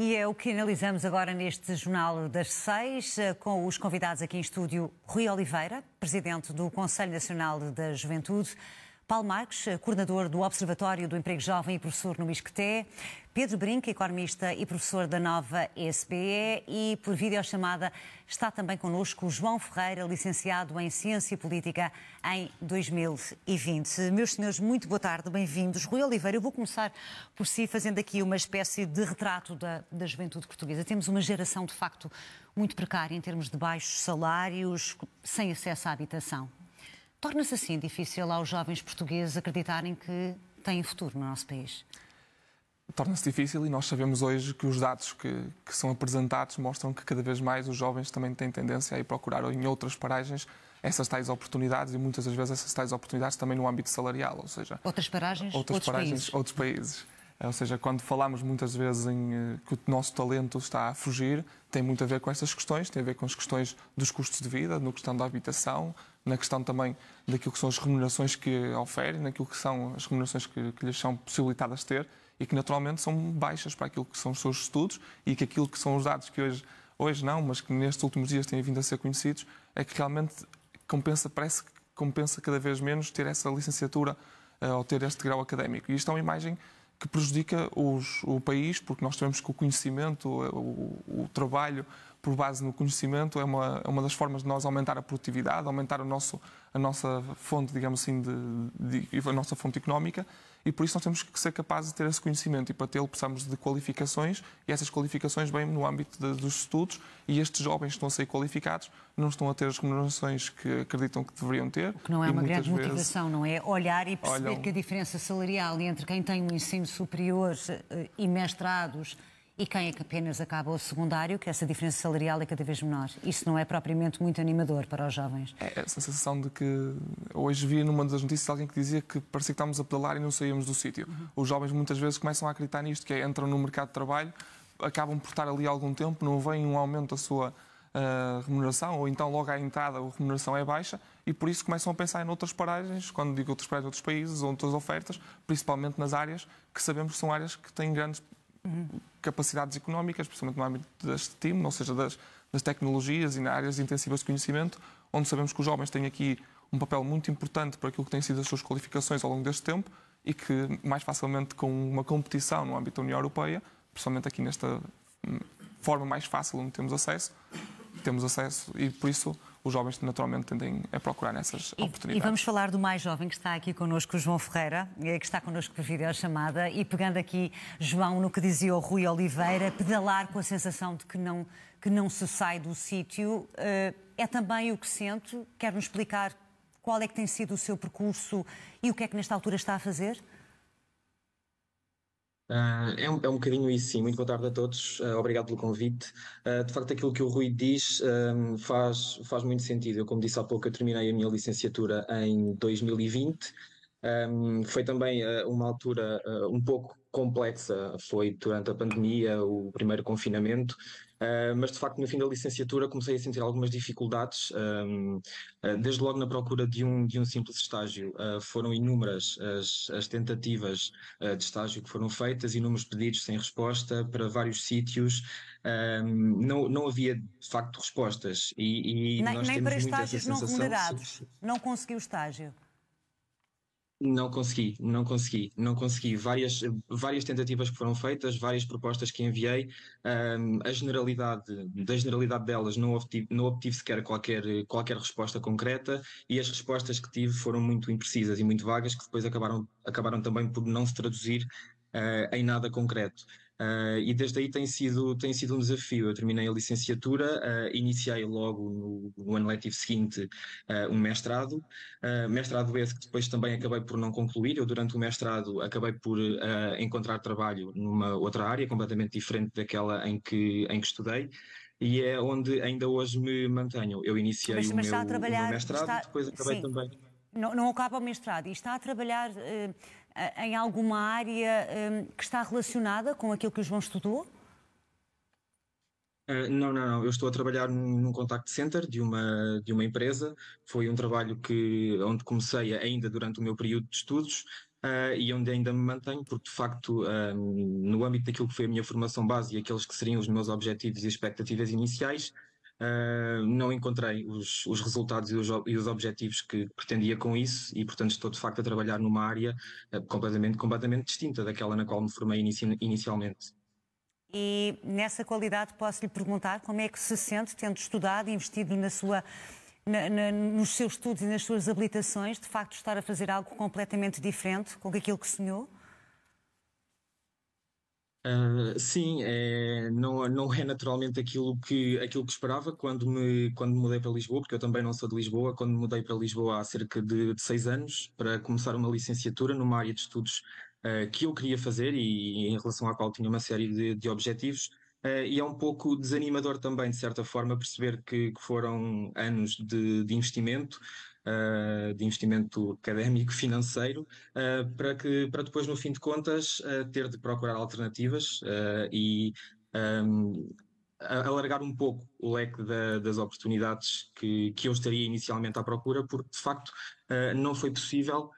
E é o que analisamos agora neste Jornal das Seis, eh, com os convidados aqui em estúdio Rui Oliveira, presidente do Conselho Nacional da Juventude. Paulo Marques, coordenador do Observatório do Emprego Jovem e professor no ISCTE, Pedro Brinca, economista e professor da nova SBE, e por videochamada está também connosco João Ferreira, licenciado em Ciência Política em 2020. Meus senhores, muito boa tarde, bem-vindos. Rui Oliveira, eu vou começar por si fazendo aqui uma espécie de retrato da, da juventude portuguesa. Temos uma geração, de facto, muito precária em termos de baixos salários, sem acesso à habitação. Torna-se assim difícil aos jovens portugueses acreditarem que têm futuro no nosso país? Torna-se difícil e nós sabemos hoje que os dados que, que, são apresentados mostram que cada vez mais os jovens também têm tendência a ir procurar em outras paragens essas tais oportunidades e muitas das vezes essas tais oportunidades também no âmbito salarial, ou seja... Outras paragens, outras outros paragens, países. Outros países. É, ou seja, quando falamos muitas vezes em eh, que o nosso talento está a fugir, tem muito a ver com estas questões, tem a ver com as questões dos custos de vida, no questão da habitação, na questão também daquilo que são as remunerações que oferecem, naquilo que são as remunerações que, que lhes são possibilitadas ter e que naturalmente são baixas para aquilo que são os seus estudos e que aquilo que são os dados que hoje, hoje não, mas que nestes últimos dias têm vindo a ser conhecidos, é que realmente compensa, parece que compensa cada vez menos ter essa licenciatura eh, ou ter este grau académico. E isto é uma imagem que prejudica os, o país, porque nós sabemos que o conhecimento, o, o trabalho, por base no conhecimento, é uma, é uma das formas de nós aumentar a produtividade, aumentar o nosso, a nossa fonte, digamos assim, de, de, a nossa fonte económica e por isso nós temos que ser capazes de ter esse conhecimento e para tê-lo precisamos de qualificações e essas qualificações bem no âmbito de, dos estudos e estes jovens que estão a ser qualificados não estão a ter as remunerações que acreditam que deveriam ter. O que não é uma grande vezes... motivação, não é? Olhar e perceber Olham... que a diferença salarial entre quem tem um ensino superior eh, e mestrados e quem é que apenas acaba o secundário, que essa diferença salarial é cada vez menor. Isso não é propriamente muito animador para os jovens. É, é a sensação de que hoje vi numa das notícias alguém que dizia que parecia que estávamos a pedalar e não saíamos do sítio. Uhum. Os jovens muitas vezes começam a acreditar nisto, que é, entram no mercado de trabalho, acabam por estar ali algum tempo, não vem um aumento da sua uh, remuneração, ou então logo à entrada a remuneração é baixa, e por isso começam a pensar em outras paragens, quando digo outras paragens, outros países, outras ofertas, principalmente nas áreas que sabemos que são áreas que têm grandes capacidades económicas, principalmente no âmbito deste time, ou seja, das, das tecnologias e nas áreas intensivas de conhecimento, onde sabemos que os jovens têm aqui um papel muito importante para aquilo que têm sido as suas qualificações ao longo deste tempo e que, mais facilmente, com uma competição no âmbito da União Europeia, principalmente aqui nesta hum, forma mais fácil onde temos acesso, temos acesso e, por isso, os jovens naturalmente tendem a procurar essas e, oportunidades. E vamos falar do mais jovem que está aqui connosco, o João Ferreira, eh, que está connosco por videochamada. E pegando aqui, João, no que dizia o Rui Oliveira, pedalar com a sensação de que não, que não se sai do sítio, eh, é também o que sente? Quer-nos explicar qual é que tem sido o seu percurso e o que é que nesta altura está a fazer? Uh, é, um, é um bocadinho isso, sim. Muito boa tarde a todos. Uh, obrigado pelo convite. Uh, de facto, aquilo que o Rui diz um, faz, faz muito sentido. Eu, como disse há pouco, eu terminei a minha licenciatura em 2020. Um, foi também uma altura um pouco complexa. Foi durante a pandemia, o primeiro confinamento, ah, mas de facto, no fim da licenciatura, comecei a sentir algumas dificuldades, um, ah, desde logo na procura de um, de um simples estágio. Uh, foram inúmeras as, as tentativas uh, de estágio que foram feitas, inúmeros pedidos sem resposta para vários sítios. Um, não, não havia de facto respostas. E, e nem, nem para estágios não remunerados, não conseguiu estágio. Não consegui, não consegui, não consegui. Várias, várias tentativas que foram feitas, várias propostas que enviei, um, a generalidade, da generalidade delas não obtive, não obtive sequer qualquer, qualquer resposta concreta e as respostas que tive foram muito imprecisas e muito vagas que depois acabaram, acabaram também por não se traduzir uh, em nada concreto. Uh, e desde aí tem sido, tem sido um desafio. Eu terminei a licenciatura, uh, iniciei logo no, no, ano letivo seguinte uh, um mestrado, uh, mestrado esse que depois também acabei por não concluir. Eu, durante o mestrado, acabei por encontrar trabalho numa outra área completamente diferente daquela em que, em que estudei. E é onde ainda hoje me mantenho. Eu iniciei mas, mas o, meu, o, meu, mestrado, está... depois acabei Sim. também. Não, não acaba o mestrado e está a trabalhar eh, em alguma área hum, que está relacionada com aquilo que o João estudou? Uh, não, não, não. Eu estou a trabalhar num, num, contact center de uma, de uma empresa. Foi um trabalho que, onde comecei ainda durante o meu período de estudos uh, e onde ainda me mantenho, porque de facto, uh, no âmbito daquilo que foi a minha formação base e aqueles que seriam os meus objetivos e expectativas iniciais, Uh, não encontrei os, os resultados e os, e os, objetivos que pretendia com isso e, portanto, estou de facto a trabalhar numa área uh, completamente, completamente distinta daquela na qual me formei inici inicialmente. E nessa qualidade posso lhe perguntar como é que se sente tendo estudado e investido na sua, na, na, nos seus estudos e nas suas habilitações, de facto estar a fazer algo completamente diferente com aquilo que sonhou? Uh, sim, é, não, não é naturalmente aquilo que, aquilo que esperava quando me, quando me mudei para Lisboa, porque eu também não sou de Lisboa. Quando me mudei para Lisboa há cerca de, de seis anos para começar uma licenciatura numa área de estudos uh, que eu queria fazer e, em relação à qual tinha uma série de, de objetivos. Uh, e é um pouco desanimador também, de certa forma, perceber que, que foram anos de, de investimento, eh, de investimento académico, financeiro, uh, para que para depois, no fim de contas, eh, ter de procurar alternativas e um, ehm, alargar um pouco o leque da, das oportunidades que, que eu estaria inicialmente à procura, porque de facto não foi possível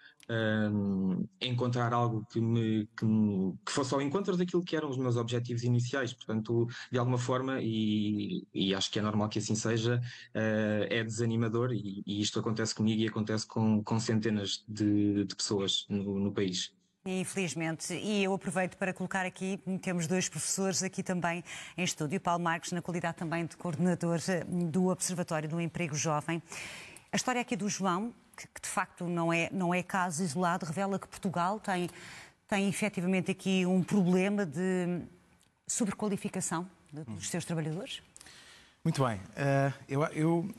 encontrar algo que, me, que, me, que, fosse ao encontro daquilo que eram os meus objetivos iniciais. Portanto, de alguma forma, e, e acho que é normal que assim seja, uh, é desanimador e, e, isto acontece comigo e acontece com, com centenas de, de pessoas no, no país. Infelizmente, e eu aproveito para colocar aqui, temos dois professores aqui também em estúdio, Paulo Marques, na qualidade também de coordenador eh, do Observatório do Emprego Jovem a história aqui do João, que, que de facto não é, não é caso isolado, revela que Portugal tem, tem efetivamente aqui um problema de sobrequalificação dos seus trabalhadores? Muito bem. Uh, eu, eu,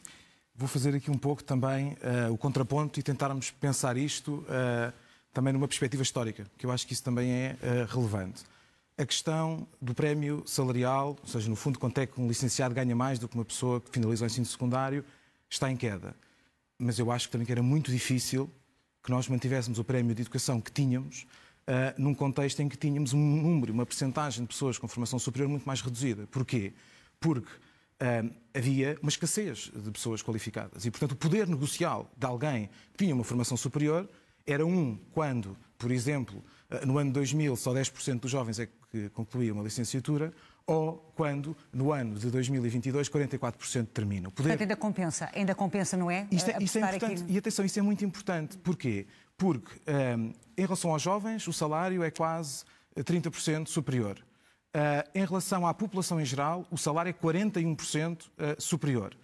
vou fazer aqui um pouco também uh, o contraponto e tentarmos pensar isto uh, também numa perspectiva histórica, que eu acho que isso também é relevante. A questão do prémio salarial, ou seja, no fundo, quanto é que um licenciado ganha mais do que uma pessoa que finaliza o ensino secundário, está em queda mas eu acho que também que era muito difícil que nós mantivéssemos o prémio de educação que tínhamos Uh, num contexto em que tínhamos um número, uma percentagem de pessoas com formação superior muito mais reduzida. Porquê? Porque uh, havia uma escassez de pessoas qualificadas e, portanto, o poder negocial de alguém que tinha uma formação superior era um quando por exemplo, eh, no ano 2000 só 10% dos jovens é que concluíam uma licenciatura, ou quando, no ano de 2022, 44% terminam. Poder... Portanto, ainda compensa, ainda compensa, não é? Isto é, isto é importante, aqui... e atenção, isso é muito importante. Porquê? Porque, um, ehm, em relação aos jovens, o salário é quase 30% eh, superior. Uh, em relação à população em geral, o salário é 41% superior.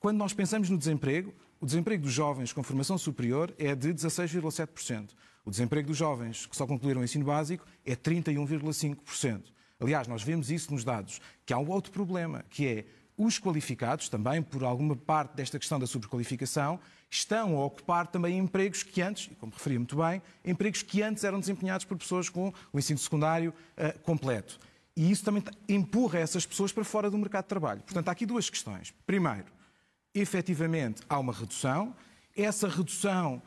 Quando nós pensamos no desemprego, o desemprego dos jovens com formação superior é de 16,7%. O desemprego dos jovens que só concluíram o ensino básico é 31,5%. Aliás, nós vemos isso nos dados, que há um outro problema, que é os qualificados, também por alguma parte desta questão da sobrequalificação, estão a ocupar também empregos que antes, como referia muito bem, empregos que antes eram desempenhados por pessoas com o ensino secundário uh, completo. E isso também empurra essas pessoas para fora do mercado de trabalho. Portanto, há aqui duas questões. Primeiro, efetivamente há uma redução. Essa redução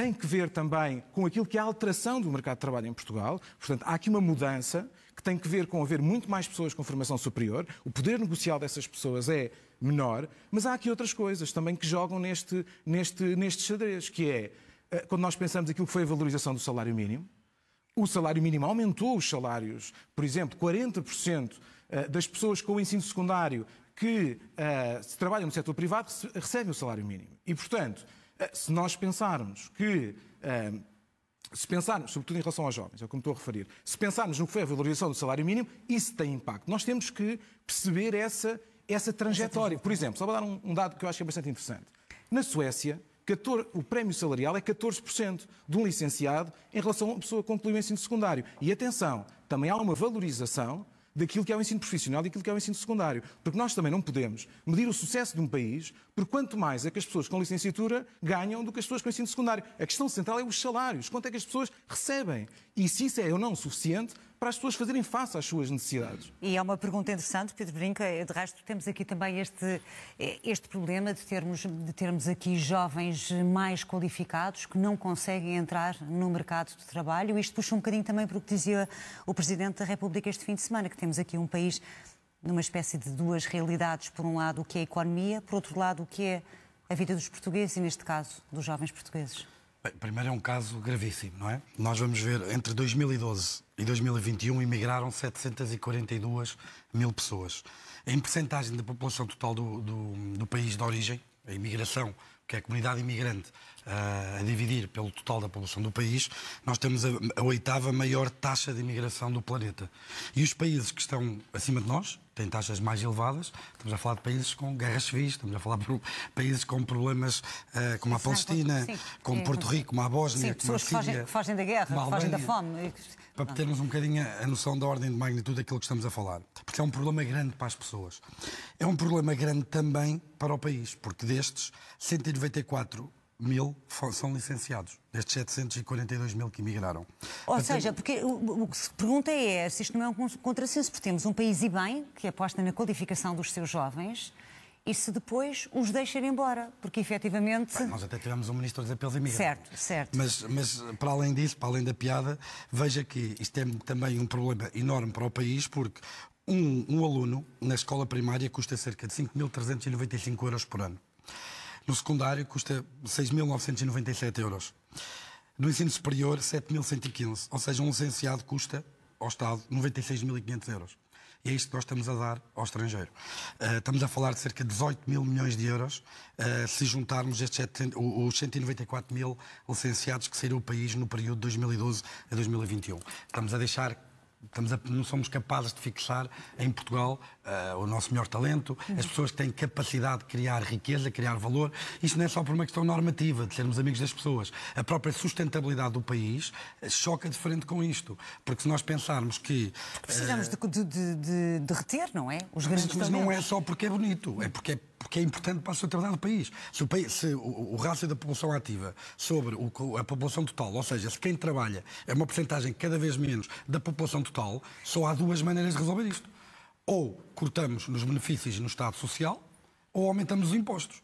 tem que ver também com aquilo que é a alteração do mercado de trabalho em Portugal. Portanto, há aqui uma mudança que tem que ver com haver muito mais pessoas com formação superior, o poder negocial dessas pessoas é menor, mas há aqui outras coisas também que jogam neste, neste, neste xadrez, que é eh, quando nós pensamos aquilo que foi a valorização do salário mínimo, o salário mínimo aumentou os salários, por exemplo, 40% eh, das pessoas com o ensino secundário que uh, trabalham no setor privado recebem o salário mínimo. E, portanto, eh, se nós pensarmos que. Eh, se pensarmos, sobretudo em relação aos jovens, é como estou a referir, se pensarmos no que foi a valorização do salário mínimo, isso tem impacto. Nós temos que perceber essa, essa trajetória. Por exemplo, só vou dar um, um dado que eu acho que é bastante interessante. Na Suécia, 14, o prémio salarial é 14% de um licenciado em relação a uma pessoa que concluiu o ensino secundário. E atenção, também há uma valorização daquilo que é o ensino profissional e daquilo que é o ensino secundário. Porque nós também não podemos medir o sucesso de um país por quanto mais é que as pessoas com licenciatura ganham do que as pessoas com ensino secundário. A questão central é os salários, quanto é que as pessoas recebem. E se isso é ou não suficiente para as pessoas fazerem face às suas necessidades. E é uma pergunta interessante, Pedro Brinca. De resto, temos aqui também este, este problema de termos, de termos aqui jovens mais qualificados que não conseguem entrar no mercado de trabalho. Isto puxa um bocadinho também para o que dizia o Presidente da República este fim de semana, que temos aqui um país numa espécie de duas realidades. Por um lado, o que é a economia, por outro lado, o que é a vida dos portugueses e, neste caso, dos jovens portugueses. Bem, primeiro é um caso gravíssimo, não é? Nós vamos ver, entre 2012 e 2021 emigraram 742 mil pessoas. Em percentagem da população total do, do, do país de origem, a imigração, que é a comunidade imigrante, ah, a dividir pelo total da população do país, nós temos a, a oitava maior taxa de imigração do planeta. E os países que estão acima de nós, têm taxas mais elevadas. Estamos a falar de países com guerras civis, estamos a falar de países com problemas uh, como a Palestina, sim, como Porto Rico, como a Bósnia, sim, como a Síria. Pessoas que fogem da guerra, que fogem da fome. Para termos um bocadinho a noção da ordem de magnitude daquilo que estamos a falar. Porque é um problema grande para as pessoas. É um problema grande também para o país, porque destes, 194 mil são licenciados, destes 742 mil que emigraram. Ou seja, porque o, o, que se pergunta é se isto não é um contrassenso, porque temos um país e bem que aposta na qualificação dos seus jovens e se depois os deixa ir embora, porque efetivamente... Bem, nós até tivemos um ministro dos Apelos de imigrantes. Certo, certo. Mas, mas para além disso, para além da piada, veja que isto é também um problema enorme para o país, porque um, um aluno na escola primária custa cerca de 5.395 euros por ano. No secundário custa 6.997 euros. No ensino superior, 7.115. Ou seja, um licenciado custa ao Estado 96.500 euros. E é isto que nós estamos a dar ao estrangeiro. Uh, estamos a falar de cerca de 18 mil milhões de euros uh, se juntarmos estes sete, os 194 mil licenciados que saíram do país no período de 2012 a 2021. Estamos a deixar estamos a, não somos capazes de fixar em Portugal uh, o nosso melhor talento, as pessoas que têm capacidade de criar riqueza, criar valor. Isto não é só por uma questão normativa, de sermos amigos das pessoas. A própria sustentabilidade do país eh, choca diferente com isto. Porque se nós pensarmos que. Precisamos uh, de, de, de, de, reter, não é? Os grandes mas, mas não é só porque é bonito, é porque é porque é importante para a sustentabilidade do país. Se o, país, se o, o rácio da população ativa sobre o, a população total, ou seja, se quem trabalha é uma porcentagem cada vez menos da população total, só há duas maneiras de resolver isto. Ou cortamos nos benefícios no Estado Social, ou aumentamos os impostos.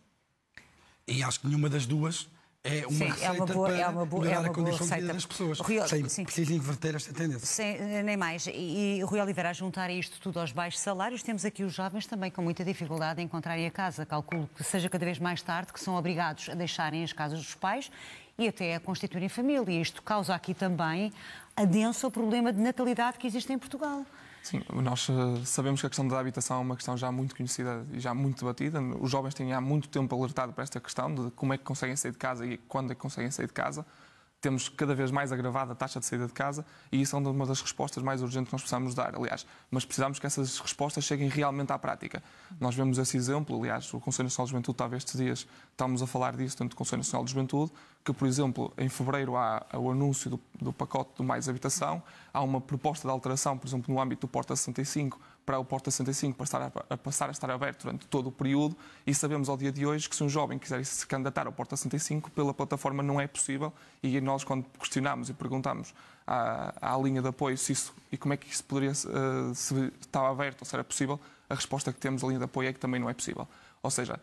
E acho que nenhuma das duas é uma sim, receita é uma boa, para é uma boa, melhorar é uma a condição boa receita. de das pessoas. Rui, sim, sim. Precisa inverter esta tendência. Sim, eh, nem mais. E, e Rui Oliveira, a juntar isto tudo aos baixos salários, temos aqui os jovens também com muita dificuldade em encontrarem a casa. Calculo que seja cada vez mais tarde que são obrigados a deixarem as casas dos pais e até a constituírem família. Isto causa aqui também adensa o problema de natalidade que existe em Portugal. Sim, nós eh, sabemos que a questão da habitação é uma questão já muito conhecida e já muito debatida. Os jovens têm há muito tempo alertado para esta questão de como é que conseguem sair de casa e quando é que conseguem sair de casa temos cada vez mais agravada a taxa de saída de casa e isso é uma das respostas mais urgentes que nós precisamos dar, aliás. Mas precisamos que essas respostas cheguem realmente à prática. Nós vemos esse exemplo, aliás, o Conselho Nacional de Juventude estava estes dias, estamos a falar disso dentro do Conselho Nacional de Juventude, que, por exemplo, em fevereiro há o anúncio do, do pacote do Mais Habitação, há uma proposta de alteração, por exemplo, no âmbito do Porta 65, para o Porta 65 para a, passar a estar aberto durante todo o período e sabemos ao dia de hoje que se um jovem quiser se candidatar ao Porta 65 pela plataforma não é possível e nós quando questionamos e perguntamos à, à linha de apoio se isso e como é que isso poderia eh, se estava aberto ou se era possível a resposta que temos da linha de apoio é que também não é possível ou seja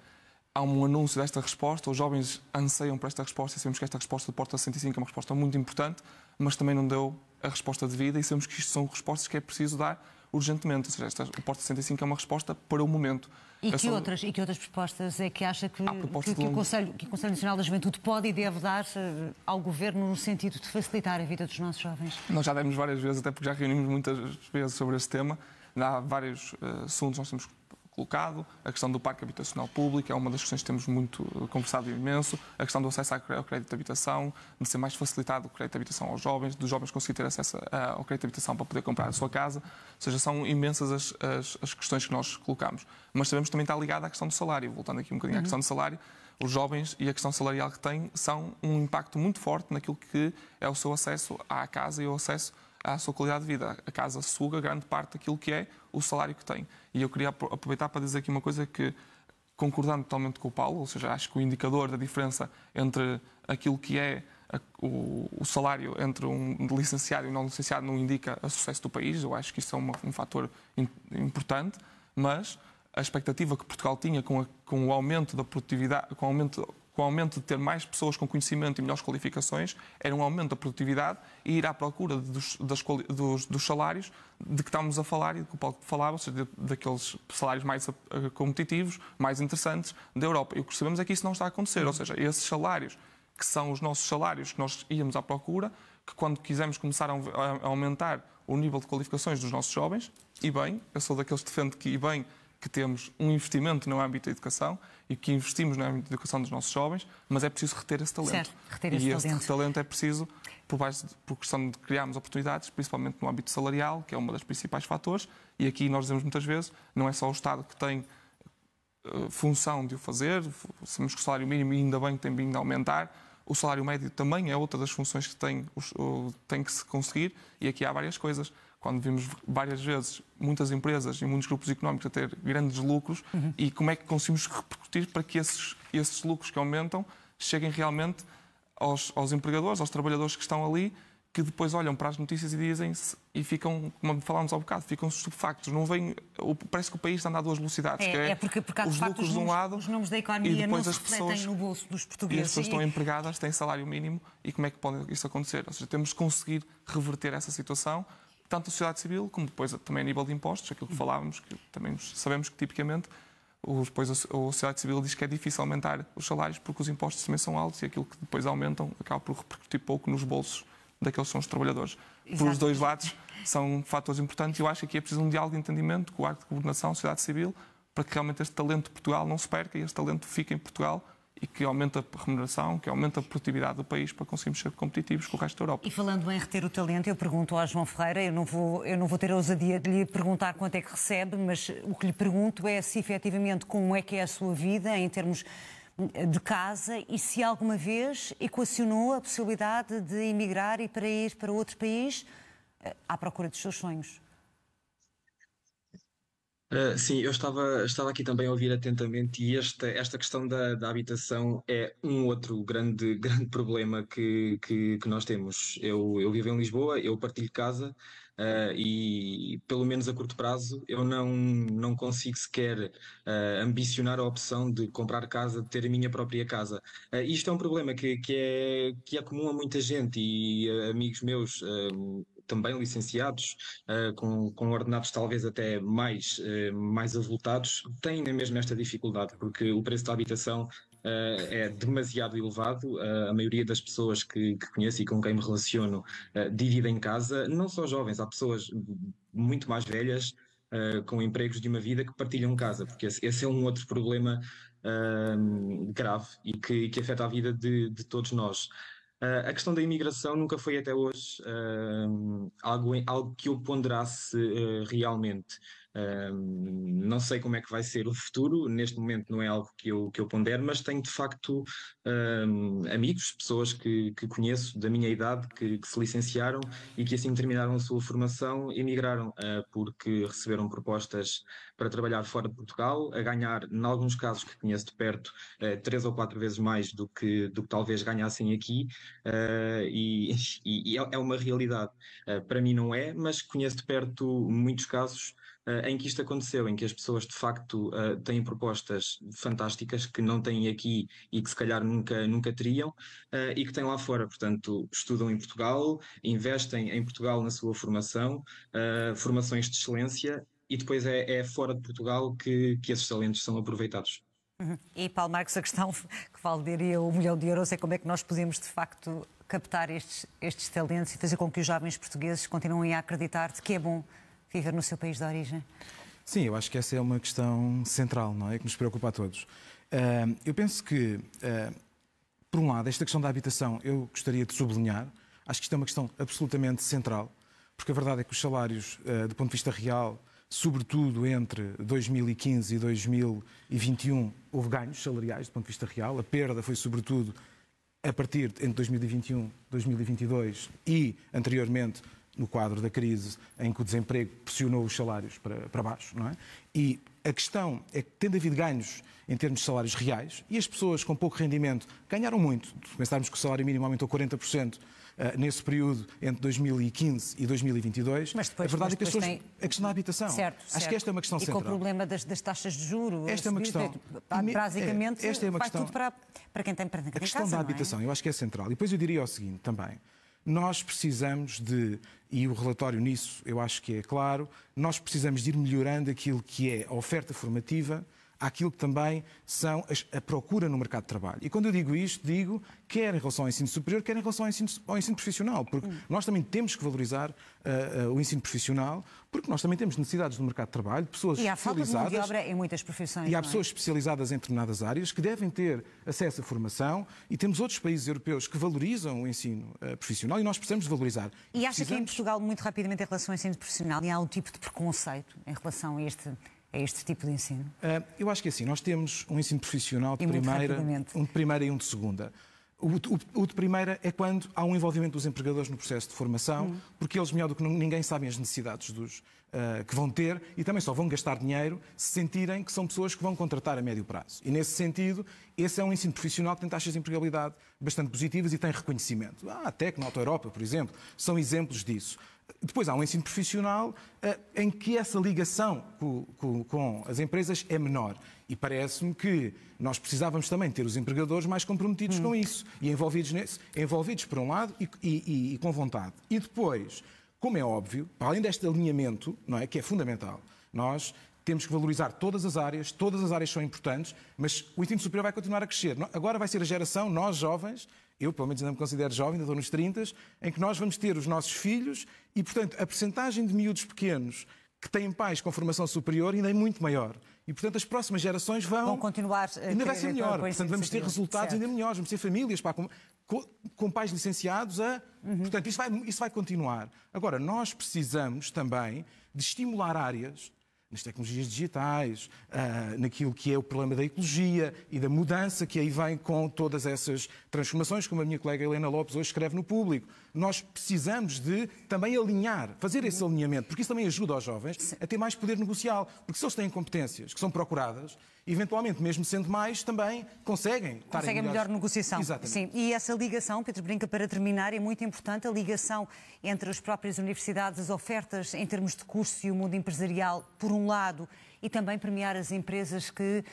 há um anúncio desta resposta, os jovens anseiam por esta resposta e sabemos que esta resposta do Porta 65 é uma resposta muito importante, mas também não deu a resposta devida e sabemos que isto são respostas que é preciso dar urgentemente. Ou seja, esta, o Porto 65 é uma resposta para o momento. E que, só... É outras, e que outras propostas é que acha que, que, que, longo... o Conselho, que o Conselho Nacional da Juventude pode e deve dar eh, ao Governo no sentido de facilitar a vida dos nossos jovens? Nós já demos várias vezes, até porque já reunimos muitas vezes sobre este tema. Há vários uh, assuntos, nós temos colocado. A questão do parque habitacional público é uma das questões que temos muito eh, conversado imenso. A questão do acesso ao crédito de habitação, de ser mais facilitado o crédito de habitação aos jovens, dos jovens conseguir ter acesso ao crédito de habitação para poder comprar a sua casa. Ou seja, são imensas as, as, as questões que nós colocamos. Mas sabemos que também está ligada à questão do salário. Voltando aqui um bocadinho uhum. à questão do salário, os jovens e a questão salarial que têm são um impacto muito forte naquilo que é o seu acesso à casa e o acesso à sua qualidade de vida. A casa suga grande parte daquilo que é o salário que tem. E eu queria aproveitar para dizer aqui uma coisa que, concordando totalmente com o Paulo, ou seja, acho que o indicador da diferença entre aquilo que é o, o, salário entre um licenciado e um não licenciado não indica o sucesso do país, eu acho que isso é uma, um fator in, importante, mas a expectativa que Portugal tinha com, a, com, o aumento da produtividade, com o aumento com o aumento de ter mais pessoas com conhecimento e melhores qualificações, era um aumento da produtividade e ir à procura dos, das, dos, dos salários de que estávamos a falar e do que o Paulo falava, ou seja, daqueles salários mais eh, competitivos, mais interessantes da Europa. E o que percebemos é que isso não está a acontecer, ou seja, esses salários que são os nossos salários que nós íamos à procura, que quando quisermos começar a aumentar o nível de qualificações dos nossos jovens, e bem, eu sou daqueles que defende que, e bem, que temos um investimento no âmbito da educação e que investimos no âmbito da educação dos nossos jovens, mas é preciso reter esse talento. Certo, reter esse e talento. esse talento é preciso por, baixo, por questão de criarmos oportunidades, principalmente no âmbito salarial, que é um dos principais fatores, e aqui nós dizemos muitas vezes, não é só o Estado que tem uh, função de o fazer, sabemos que o salário mínimo ainda bem que tem vindo a aumentar, o salário médio também é outra das funções que tem, tem que se conseguir, e aqui há várias coisas quando vimos várias vezes muitas empresas e muitos grupos económicos a ter grandes lucros uhum. e como é que conseguimos repercutir para que esses, esses lucros que aumentam cheguem realmente aos, aos empregadores, aos trabalhadores que estão ali, que depois olham para as notícias e dizem-se e ficam, como falámos há um bocado, ficam estupefactos. Não vem, parece que o país está a a duas velocidades. É, é, é, porque, porque os lucros de um lado os nomes da economia e depois as pessoas, no bolso dos portugueses. E as pessoas e... estão empregadas, têm salário mínimo e como é que pode isso acontecer? Ou seja, temos de conseguir reverter essa situação tanto da sociedade civil como depois também a nível de impostos, aquilo que uhum. falávamos, que também sabemos que tipicamente os, depois a, sociedade civil diz que é difícil aumentar os salários porque os impostos também são altos e aquilo que depois aumentam acaba por repercutir pouco nos bolsos daqueles que são os trabalhadores. Exato. Por os dois lados são fatores importantes e eu acho que aqui é preciso um diálogo de entendimento com o arco de governação, sociedade civil, para que realmente este talento de Portugal não se perca e este talento fique em Portugal e que aumenta a remuneração, que aumenta a produtividade do país para conseguirmos ser competitivos com o resto da Europa. E falando em reter o talento, eu pergunto ao João Ferreira, eu não vou, eu não vou ter a ousadia de lhe perguntar quanto é que recebe, mas o que lhe pergunto é se efetivamente como é que é a sua vida em termos de casa e se alguma vez equacionou a possibilidade de emigrar e para ir para outro país eh, à procura dos seus sonhos. Ah, sim, eu estava, estava aqui também a ouvir atentamente e esta, esta questão da, da habitação é um outro grande, grande problema que, que, que nós temos. Eu, eu vivo em Lisboa, eu partilho casa uh, e, pelo menos a curto prazo, eu não, não consigo sequer uh, ambicionar a opção de comprar casa, de ter a minha própria casa. isto é um problema que, que, é, que é comum a muita gente e amigos meus também licenciados, uh, com, com ordenados talvez até mais, uh, mais avultados, têm mesmo esta dificuldade, porque o preço da habitação Uh, é demasiado elevado. Uh, a maioria das pessoas que, que, conheço e com quem me relaciono uh, em casa, não só jovens, há pessoas muito mais velhas. com empregos de uma vida que partilham casa, porque esse, esse é um outro problema ehm, grave e que, que afeta a vida de, de todos nós. Uh, a questão da imigração nunca foi até hoje uh, algo, algo que eu ponderasse uh, realmente não sei como é que vai ser o futuro, neste momento não é algo que eu, que eu pondero, mas tenho de facto um, amigos, pessoas que, que conheço da minha idade que, que, se licenciaram e que assim terminaram a sua formação emigraram uh, porque receberam propostas para trabalhar fora de Portugal, a ganhar, em alguns casos que conheço de perto, uh, três ou quatro vezes mais do que, do que talvez ganhassem aqui, uh, e, e, é, é uma realidade. para mim não é, mas conheço de perto muitos casos uh, em que isto aconteceu, em que as pessoas de facto uh, têm propostas fantásticas que não têm aqui e que se calhar nunca, nunca teriam uh, e que têm lá fora. Portanto, estudam em Portugal, investem em Portugal na sua formação, formações de excelência e depois é, é, fora de Portugal que, que esses talentos são aproveitados. Uhum. E Paulo Marcos, a questão que valeria um milhão de euros é como é que nós podemos de facto captar estes, estes talentos e fazer com que os jovens portugueses continuem a acreditar de que é bom viver no seu país de origem? Sim, eu acho que essa é uma questão central, não é? Que nos preocupa a todos. Uh, eu penso que, uh, por um lado, esta questão da habitação eu gostaria de sublinhar. Acho que isto é uma questão absolutamente central, porque a verdade é que os salários, uh, do ponto de vista real, sobretudo entre 2015 e 2021, houve ganhos salariais do ponto de vista real. A perda foi, sobretudo, a partir de entre 2021 2022 e anteriormente no quadro da crise em que o desemprego pressionou os salários para, para baixo, não é? E a questão é que, tendo havido ganhos em termos de salários reais, e as pessoas com pouco rendimento ganharam muito, pensarmos que o salário mínimo aumentou 40%. Uh, eh, nesse período entre 2015 e 2022, mas depois, a verdade mas é que as pessoas, tem... a questão da habitação, certo, acho certo. que esta é uma questão central. E com o problema das, das taxas de juros, esta é uma questão, é, basicamente, é, esta é uma faz questão, tudo para, para quem tem para A questão casa, da é? habitação, é? eu acho que é central. E depois eu diria o seguinte também, nós precisamos de, e o relatório nisso eu acho que é claro, nós precisamos de ir melhorando aquilo que é a oferta formativa, àquilo que também são as, a procura no mercado de trabalho. E quando eu digo isto, digo quer em relação ao ensino superior, quer em relação ao ensino, ao ensino profissional, porque hum. nós também temos que valorizar uh, uh, o ensino profissional, porque nós também temos necessidades do mercado de trabalho, pessoas e há especializadas. de mão de obra em muitas profissões. E há é? pessoas especializadas em determinadas áreas que devem ter acesso à formação, e temos outros países europeus que valorizam o ensino uh, profissional e nós precisamos valorizar. E, e acha precisamos... que em Portugal, muito rapidamente, em relação ao ensino profissional, há um tipo de preconceito em relação a este a este tipo de ensino? Uh, eu acho que é assim, nós temos um ensino profissional de, e primeira, um de primeira e um de segunda. O, o, o, de primeira é quando há um envolvimento dos empregadores no processo de formação, hum. porque eles, melhor do que ninguém, sabem as necessidades dos, uh, que vão ter e também só vão gastar dinheiro se sentirem que são pessoas que vão contratar a médio prazo. E, nesse sentido, esse é um ensino profissional que tem taxas de empregabilidade bastante positivas e tem reconhecimento. Ah, a TEC, na Auto Europa, por exemplo, são exemplos disso. Depois há um ensino profissional eh, em que essa ligação com, com, com as empresas é menor. E parece-me que nós precisávamos também ter os empregadores mais comprometidos hum. com isso e envolvidos, nesse, envolvidos por um lado e, e, e com vontade. E depois, como é óbvio, além deste alinhamento, não é, que é fundamental, nós temos que valorizar todas as áreas, todas as áreas são importantes, mas o ensino superior vai continuar a crescer. Agora vai ser a geração, nós jovens, eu pelo menos ainda me considero jovem, ainda estou nos 30, em que nós vamos ter os nossos filhos e, portanto, a percentagem de miúdos pequenos que têm pais com formação superior ainda é muito maior. E, portanto, as próximas gerações vão... Vão continuar... Eh, ainda vai ser melhor. Portanto, vamos ter resultados certo. ainda melhores. Vamos ter famílias pá, com, com, pais licenciados a... Uhum. Portanto, isso vai, isso vai continuar. Agora, nós precisamos também de estimular áreas nas tecnologias digitais, uh, naquilo que é o problema da ecologia e da mudança que aí vem com todas essas transformações, como a minha colega Helena Lopes hoje escreve no público nós precisamos de também alinhar, fazer esse alinhamento, porque isso também ajuda aos jovens a ter mais poder negocial. Porque se eles têm competências que são procuradas, eventualmente, mesmo sendo mais, também conseguem. Conseguem melhor negociação. Exatamente. Sim, e essa ligação, Pedro Brinca, para terminar, é muito importante, a ligação entre as próprias universidades, as ofertas em termos de curso e o mundo empresarial, por um lado, e também premiar as empresas que.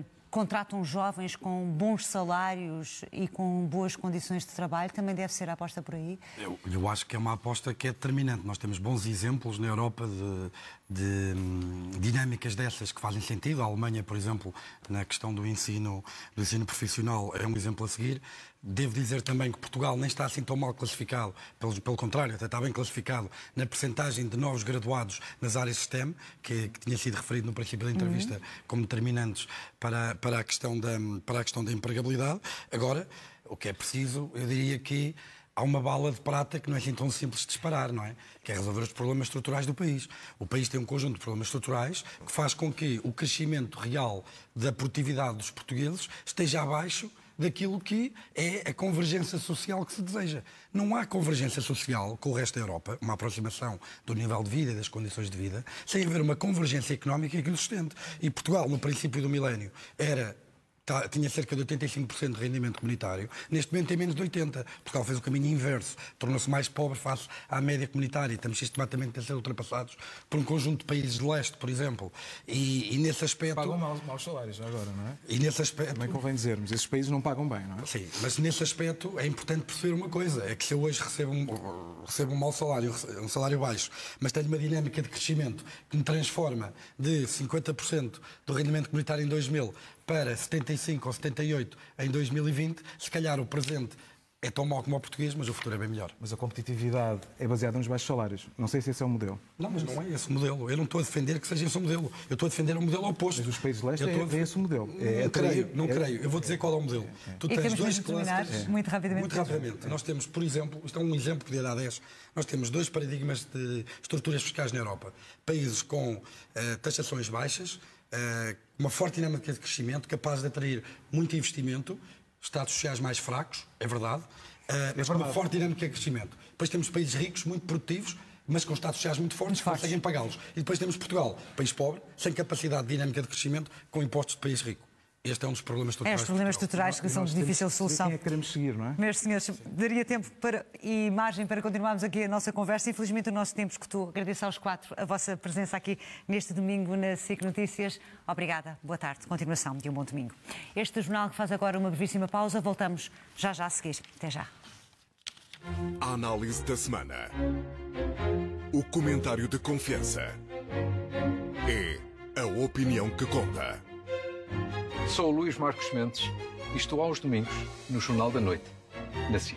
Uh, contratam jovens com bons salários e com boas condições de trabalho, também deve ser a aposta por aí? Eu, eu acho que é uma aposta que é determinante. Nós temos bons exemplos na Europa de, de hum, dinâmicas dessas que fazem sentido. A Alemanha, por exemplo, na questão do ensino, do ensino profissional, é um exemplo a seguir. Devo dizer também que Portugal nem está assim tão mal classificado, pelo, pelo contrário, até está bem classificado na percentagem de novos graduados nas áreas STEM, que, é, que tinha sido referido no princípio da uhum. entrevista uhum. como determinantes para, para, a questão da, para a questão da empregabilidade. Agora, o que é preciso, eu diria que há uma bala de prata que não é assim tão simples de disparar, não é? Que é resolver os problemas estruturais do país. O país tem um conjunto de problemas estruturais que faz com que o crescimento real da produtividade dos portugueses esteja abaixo daquilo que é a convergência social que se deseja. Não há convergência social com o resto da Europa, uma aproximação do nível de vida e das condições de vida, sem haver uma convergência económica que o sustente. E Portugal, no princípio do milénio, era tinha cerca de 85% de rendimento comunitário, neste momento tem menos de 80%. porque ela fez o caminho inverso, tornou-se mais pobre face à média comunitária. Estamos sistematicamente a ser ultrapassados por um conjunto de países de leste, por exemplo. E, e nesse aspecto. Pagam maus, maus salários agora, não é? E nesse aspecto. Também convém dizermos, esses países não pagam bem, não é? Sim, mas nesse aspecto é importante perceber uma coisa: é que se eu hoje recebo um, recebo um mau salário, um salário baixo, mas tenho uma dinâmica de crescimento que me transforma de 50% do rendimento comunitário em 2000 para 75 ou 78 em 2020, se calhar o presente é tão mau como o português, mas o futuro é bem melhor. Mas a competitividade é baseada nos baixos salários. Não sei se esse é o modelo. Não, mas não é esse o modelo. Eu não estou a defender que seja esse o modelo. Eu estou a defender um modelo oposto. Mas os países leste estou... É, é, esse o modelo. É, não creio, não é, creio. Eu vou dizer qual é o modelo. É, é. Tu tens dois clusters. É. Muito rapidamente. Muito rapidamente. Nós temos, por exemplo, isto é um exemplo que lhe dá 10. Nós temos dois paradigmas de estruturas fiscais na Europa. Países com uh, taxações baixas, eh, uma forte dinâmica de crescimento, capaz de atrair muito investimento, estados sociais mais fracos, é verdade, eh, é mas é uma forte dinâmica de crescimento. Depois temos países ricos, muito produtivos, mas com estados sociais muito fortes que conseguem pagá-los. E depois temos Portugal, país pobre, sem capacidade de dinâmica de crescimento, com impostos de país rico. Este é um dos problemas estruturais. É, os problemas estruturais que são de difícil solução. Quem é que queremos seguir, não é? Meus senhores, daria tempo para, e margem para continuarmos aqui a nossa conversa. Infelizmente o nosso tempo escutou. Agradeço aos quatro a vossa presença aqui neste domingo na SIC Notícias. Obrigada, boa tarde, continuação de um bom domingo. Este jornal que faz agora uma brevíssima pausa. Voltamos já já a seguir. Até já. A análise da semana. O comentário de confiança. É a opinião que conta. Sou o Luís Marcos Mendes e estou aos domingos no Jornal da Noite, na SIC.